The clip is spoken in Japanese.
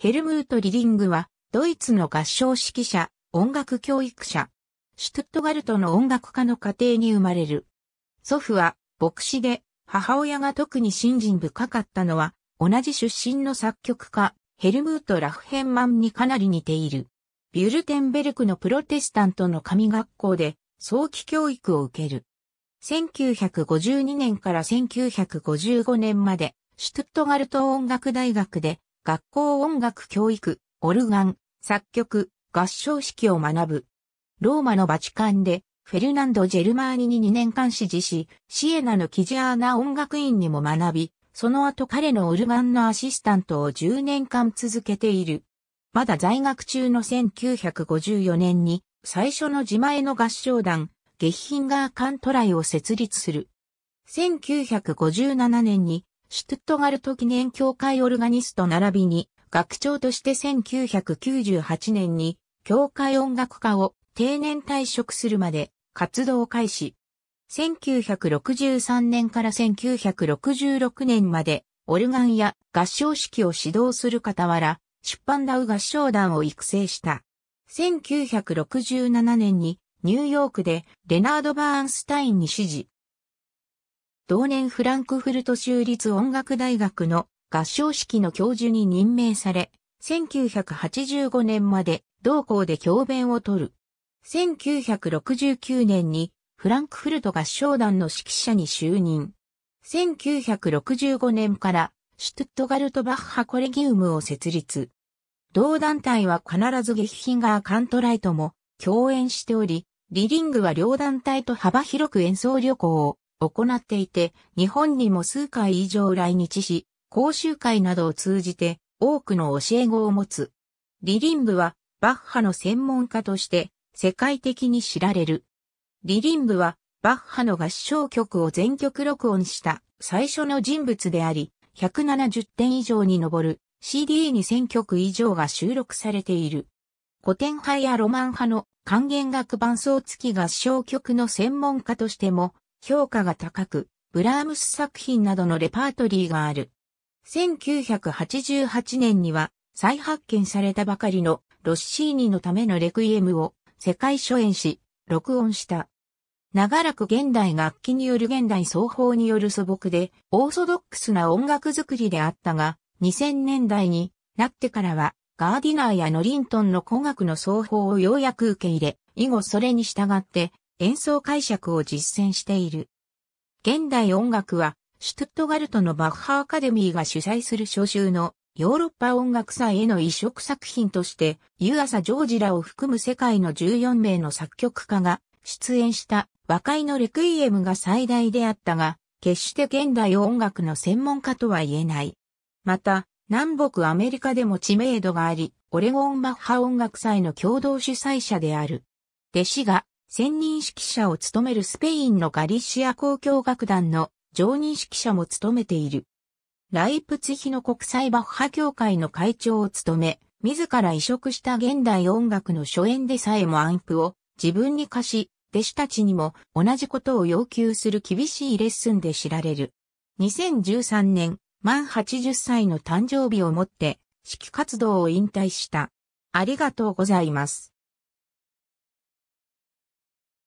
ヘルムート・リディングは、ドイツの合唱指揮者、音楽教育者、シュトゥットガルトの音楽家の家庭に生まれる。祖父は、牧師で、母親が特に信心深かったのは、同じ出身の作曲家、ヘルムート・ラフヘンマンにかなり似ている。ビュルテンベルクのプロテスタントの神学校で、早期教育を受ける。1952年から1955年まで、シュトゥットガルト音楽大学で学校音楽教育、オルガン、作曲、合唱式を学ぶ。ローマのバチカンで、フェルナンド・ジェルマーニに2年間指示し、シエナのキジアーナ音楽院にも学び、その後彼のオルガンのアシスタントを10年間続けている。まだ在学中の1954年に、最初の自前の合唱団、ゲッヒンガーカントライを設立する。1957年にシュトゥットガルト記念協会オルガニスト並びに、学長として1998年に、協会音楽家を定年退職するまで活動開始。1963年から1966年まで、オルガンや合唱式を指導する傍ら、出版ダウ合唱団を育成した。1967年にニューヨークでレナード・バーンスタインに指示、同年フランクフルト州立音楽大学の合唱式の教授に任命され、1985年まで同校で教鞭を取る。1969年にフランクフルト合唱団の指揮者に就任。1965年からシュトゥットガルトバッハコレギウムを設立。同団体は必ず劇品がカントライトも共演しており、リリングは両団体と幅広く演奏旅行を行っていて、日本にも数回以上来日し、講習会などを通じて多くの教え子を持つ。リリンブはバッハの専門家として世界的に知られる。リリンブはバッハの合唱曲を全曲録音した最初の人物であり、170点以上に上る CD に1000曲以上が収録されている。古典派やロマン派の還元楽伴奏付き合唱曲の専門家としても評価が高く、ブラームス作品などのレパートリーがある。1988年には再発見されたばかりのロッシーニのためのレクイエムを世界初演し、録音した。長らく現代楽器による現代奏法による素朴で、オーソドックスな音楽作りであったが、2000年代になってからは、ガーディナーやノリントンの古学の奏法をようやく受け入れ、以後それに従って、演奏解釈を実践している。現代音楽は、シュトゥットガルトのバッハアカデミーが主催する招集のヨーロッパ音楽祭への移植作品として、ユーアサ・ジョージらを含む世界の14名の作曲家が出演した和解のレクイエムが最大であったが、決して現代音楽の専門家とは言えない。また、南北アメリカでも知名度があり、オレゴンバッハ音楽祭の共同主催者である。弟子が専任指揮者を務めるスペインのガリッシア交響楽団の常任指揮者も務めている。ライプツヒの国際バッハ協会の会長を務め、自ら移植した現代音楽の初演でさえもアンプを自分に貸し、弟子たちにも同じことを要求する厳しいレッスンで知られる。2013年、満80歳の誕生日をもって、指揮活動を引退した。ありがとうございます。